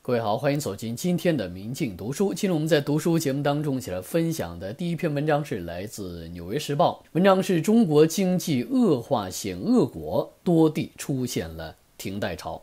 各位好，欢迎走进今天的《明镜读书》。今天我们在读书节目当中，一起来分享的第一篇文章是来自《纽约时报》文章，是中国经济恶化显恶果，多地出现了停贷潮。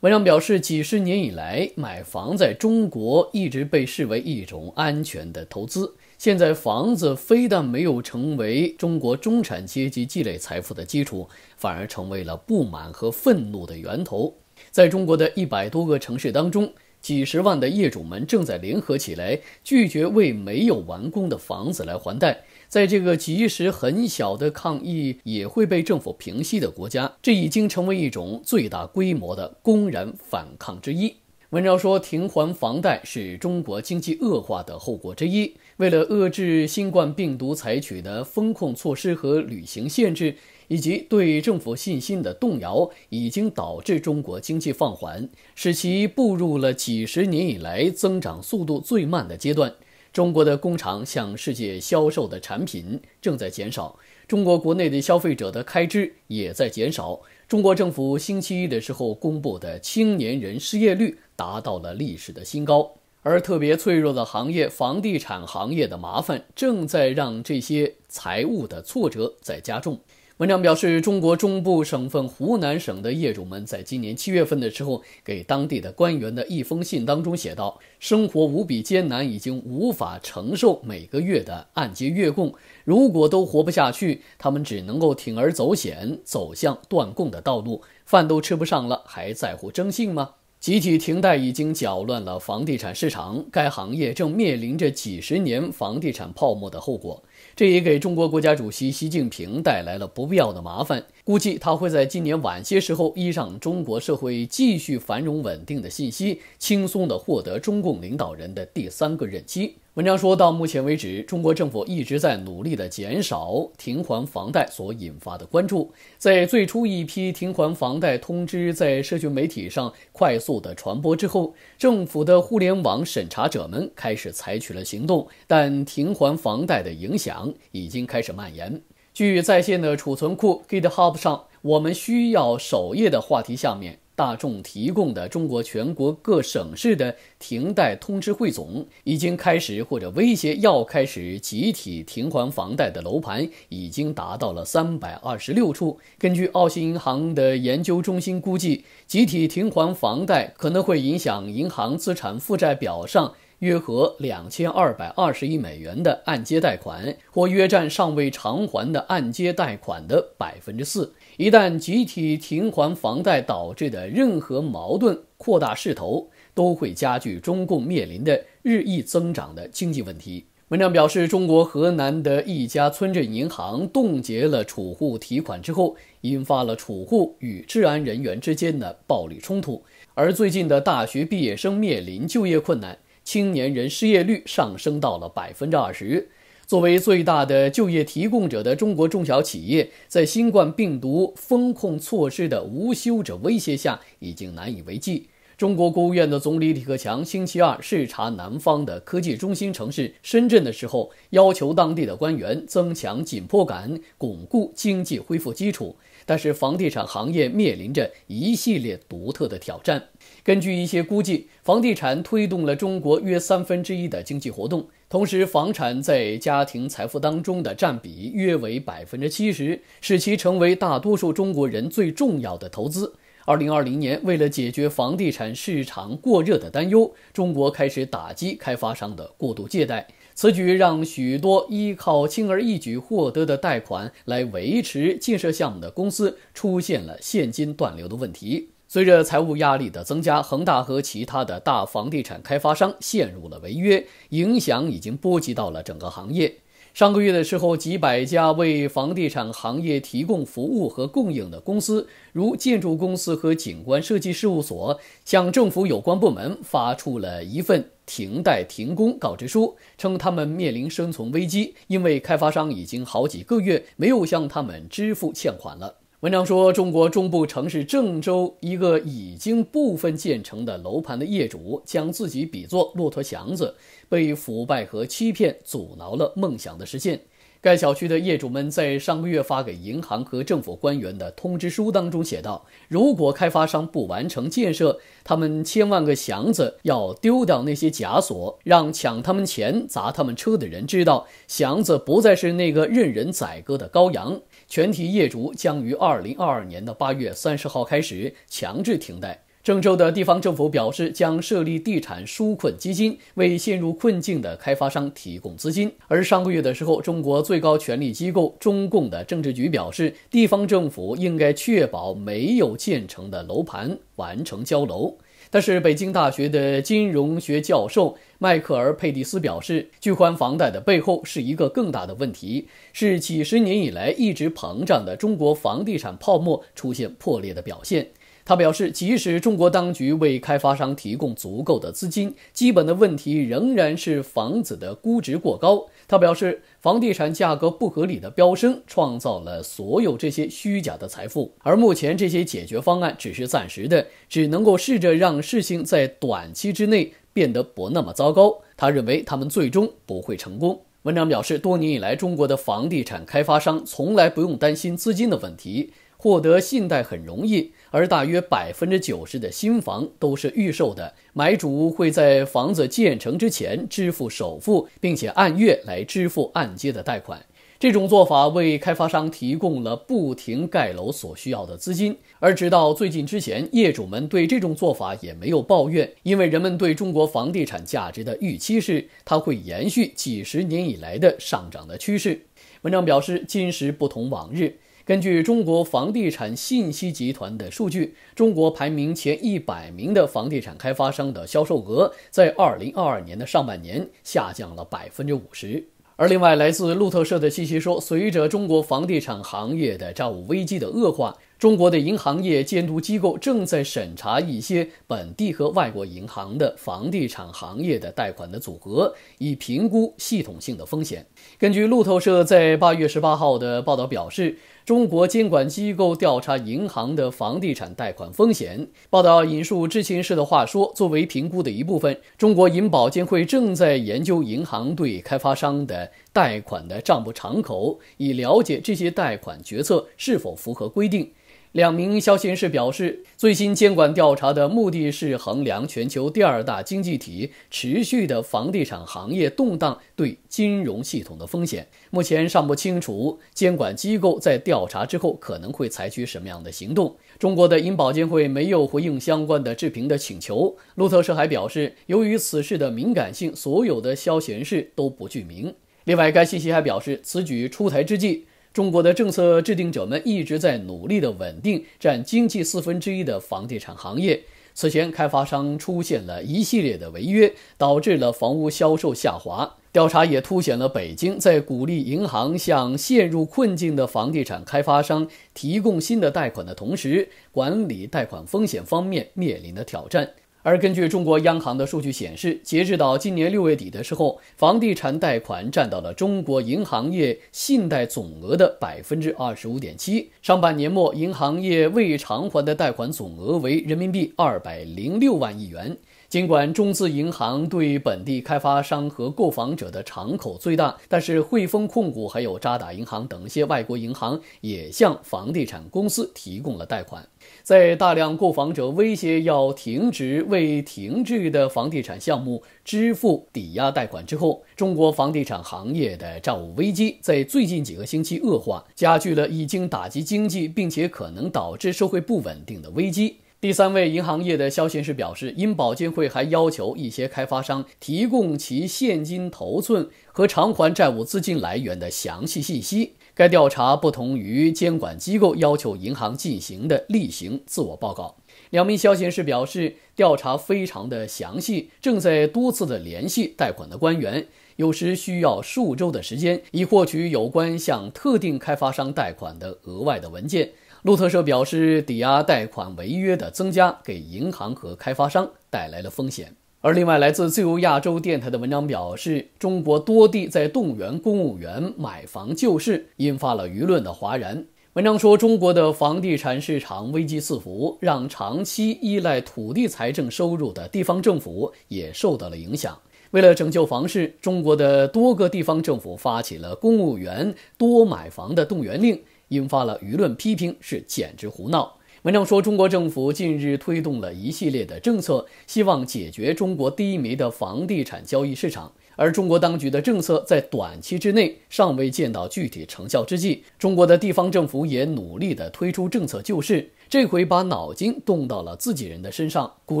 文章表示，几十年以来，买房在中国一直被视为一种安全的投资。现在房子非但没有成为中国中产阶级积累财富的基础，反而成为了不满和愤怒的源头。在中国的一百多个城市当中，几十万的业主们正在联合起来，拒绝为没有完工的房子来还贷。在这个即使很小的抗议也会被政府平息的国家，这已经成为一种最大规模的公然反抗之一。文章说，停还房贷是中国经济恶化的后果之一。为了遏制新冠病毒，采取的封控措施和旅行限制，以及对政府信心的动摇，已经导致中国经济放缓，使其步入了几十年以来增长速度最慢的阶段。中国的工厂向世界销售的产品正在减少，中国国内的消费者的开支也在减少。中国政府星期一的时候公布的青年人失业率达到了历史的新高。而特别脆弱的行业，房地产行业的麻烦正在让这些财务的挫折在加重。文章表示，中国中部省份湖南省的业主们在今年七月份的时候，给当地的官员的一封信当中写道：“生活无比艰难，已经无法承受每个月的按揭月供。如果都活不下去，他们只能够铤而走险，走向断供的道路。饭都吃不上了，还在乎征信吗？”集体停贷已经搅乱了房地产市场，该行业正面临着几十年房地产泡沫的后果。这也给中国国家主席习近平带来了不必要的麻烦。估计他会在今年晚些时候，依仗中国社会继续繁荣稳定的信息，轻松地获得中共领导人的第三个任期。文章说到，目前为止，中国政府一直在努力地减少停还房贷所引发的关注。在最初一批停还房贷通知在社群媒体上快速地传播之后，政府的互联网审查者们开始采取了行动，但停还房贷的影响。讲已经开始蔓延。据在线的储存库 GitHub 上，我们需要首页的话题下面，大众提供的中国全国各省市的停贷通知汇总，已经开始或者威胁要开始集体停还房贷的楼盘，已经达到了三百二十六处。根据澳新银行的研究中心估计，集体停还房贷可能会影响银行资产负债表上。约合两千二百二十亿美元的按揭贷款，或约占尚未偿还的按揭贷款的百分之四。一旦集体停还房贷导致的任何矛盾扩大势头，都会加剧中共面临的日益增长的经济问题。文章表示，中国河南的一家村镇银行冻结了储户提款之后，引发了储户与治安人员之间的暴力冲突。而最近的大学毕业生面临就业困难。青年人失业率上升到了百分之二十。作为最大的就业提供者的中国中小企业，在新冠病毒封控措施的无休止威胁下，已经难以为继。中国国务院的总理李克强星期二视察南方的科技中心城市深圳的时候，要求当地的官员增强紧迫感，巩固经济恢复基础。但是房地产行业面临着一系列独特的挑战。根据一些估计，房地产推动了中国约三分之一的经济活动，同时房产在家庭财富当中的占比约为百分之七十，使其成为大多数中国人最重要的投资。二零二零年，为了解决房地产市场过热的担忧，中国开始打击开发商的过度借贷。此举让许多依靠轻而易举获得的贷款来维持建设项目的公司出现了现金断流的问题。随着财务压力的增加，恒大和其他的大房地产开发商陷入了违约，影响已经波及到了整个行业。上个月的时候，几百家为房地产行业提供服务和供应的公司，如建筑公司和景观设计事务所，向政府有关部门发出了一份停贷停工告知书，称他们面临生存危机，因为开发商已经好几个月没有向他们支付欠款了。文章说，中国中部城市郑州一个已经部分建成的楼盘的业主，将自己比作骆驼祥子，被腐败和欺骗阻挠了梦想的实现。该小区的业主们在上个月发给银行和政府官员的通知书当中写道：“如果开发商不完成建设，他们千万个祥子要丢掉那些枷锁，让抢他们钱、砸他们车的人知道，祥子不再是那个任人宰割的羔羊。”全体业主将于二零二二年的八月三十号开始强制停贷。郑州的地方政府表示，将设立地产纾困基金，为陷入困境的开发商提供资金。而上个月的时候，中国最高权力机构中共的政治局表示，地方政府应该确保没有建成的楼盘完成交楼。但是，北京大学的金融学教授迈克尔·佩蒂斯表示，巨宽房贷的背后是一个更大的问题，是几十年以来一直膨胀的中国房地产泡沫出现破裂的表现。他表示，即使中国当局为开发商提供足够的资金，基本的问题仍然是房子的估值过高。他表示，房地产价格不合理的飙升创造了所有这些虚假的财富，而目前这些解决方案只是暂时的，只能够试着让事情在短期之内变得不那么糟糕。他认为，他们最终不会成功。文章表示，多年以来，中国的房地产开发商从来不用担心资金的问题。获得信贷很容易，而大约百分之九十的新房都是预售的。买主会在房子建成之前支付首付，并且按月来支付按揭的贷款。这种做法为开发商提供了不停盖楼所需要的资金。而直到最近之前，业主们对这种做法也没有抱怨，因为人们对中国房地产价值的预期是它会延续几十年以来的上涨的趋势。文章表示，今时不同往日。根据中国房地产信息集团的数据，中国排名前一百名的房地产开发商的销售额在二零二二年的上半年下降了百分之五十。而另外，来自路透社的信息说，随着中国房地产行业的债务危机的恶化，中国的银行业监督机构正在审查一些本地和外国银行的房地产行业的贷款的组合，以评估系统性的风险。根据路透社在八月十八号的报道表示。中国监管机构调查银行的房地产贷款风险。报道引述知情人士的话说，作为评估的一部分，中国银保监会正在研究银行对开发商的贷款的账目敞口，以了解这些贷款决策是否符合规定。两名消息人士表示，最新监管调查的目的是衡量全球第二大经济体持续的房地产行业动荡对金融系统的风险。目前尚不清楚监管机构在调查之后可能会采取什么样的行动。中国的银保监会没有回应相关的置评的请求。路透社还表示，由于此事的敏感性，所有的消息人士都不具名。另外，该信息还表示，此举出台之际。中国的政策制定者们一直在努力的稳定占经济四分之一的房地产行业。此前，开发商出现了一系列的违约，导致了房屋销售下滑。调查也凸显了北京在鼓励银行向陷入困境的房地产开发商提供新的贷款的同时，管理贷款风险方面面临的挑战。而根据中国央行的数据显示，截止到今年六月底的时候，房地产贷款占到了中国银行业信贷总额的百分之二十五点七。上半年末，银行业未偿还的贷款总额为人民币二百零六万亿元。尽管中资银行对本地开发商和购房者的敞口最大，但是汇丰控股还有渣打银行等一些外国银行也向房地产公司提供了贷款。在大量购房者威胁要停止未停滞的房地产项目支付抵押贷款之后，中国房地产行业的债务危机在最近几个星期恶化，加剧了已经打击经济并且可能导致社会不稳定的危机。第三位银行业的消息人士表示，因保监会还要求一些开发商提供其现金头寸和偿还债务资金来源的详细信息。该调查不同于监管机构要求银行进行的例行自我报告。两名消息人士表示，调查非常的详细，正在多次的联系贷款的官员，有时需要数周的时间以获取有关向特定开发商贷款的额外的文件。路透社表示，抵押贷款违约的增加给银行和开发商带来了风险。而另外，来自自由亚洲电台的文章表示，中国多地在动员公务员买房救市，引发了舆论的哗然。文章说，中国的房地产市场危机四伏，让长期依赖土地财政收入的地方政府也受到了影响。为了拯救房市，中国的多个地方政府发起了公务员多买房的动员令。引发了舆论批评，是简直胡闹。文章说，中国政府近日推动了一系列的政策，希望解决中国低迷的房地产交易市场。而中国当局的政策在短期之内尚未见到具体成效之际，中国的地方政府也努力的推出政策救市。这回把脑筋动到了自己人的身上，鼓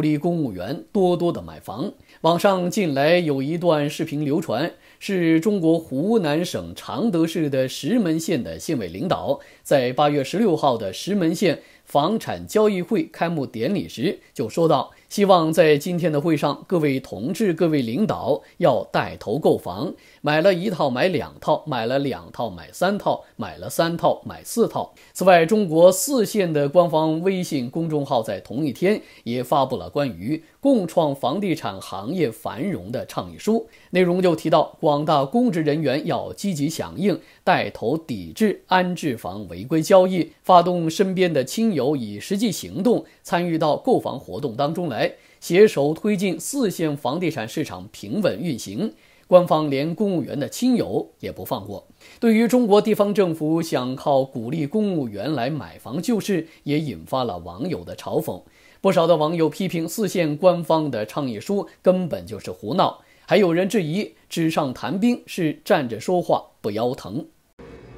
励公务员多多的买房。网上近来有一段视频流传，是中国湖南省常德市的石门县的县委领导，在八月十六号的石门县。房产交易会开幕典礼时就说到，希望在今天的会上，各位同志、各位领导要带头购房，买了一套买两套，买了两套买三套，买了三套买四套。此外，中国四线的官方微信公众号在同一天也发布了关于共创房地产行业繁荣的倡议书，内容就提到广大公职人员要积极响应，带头抵制安置房违规交易，发动身边的亲。有以实际行动参与到购房活动当中来，携手推进四线房地产市场平稳运行。官方连公务员的亲友也不放过。对于中国地方政府想靠鼓励公务员来买房救市，也引发了网友的嘲讽。不少的网友批评四线官方的倡议书根本就是胡闹，还有人质疑纸上谈兵是站着说话不腰疼。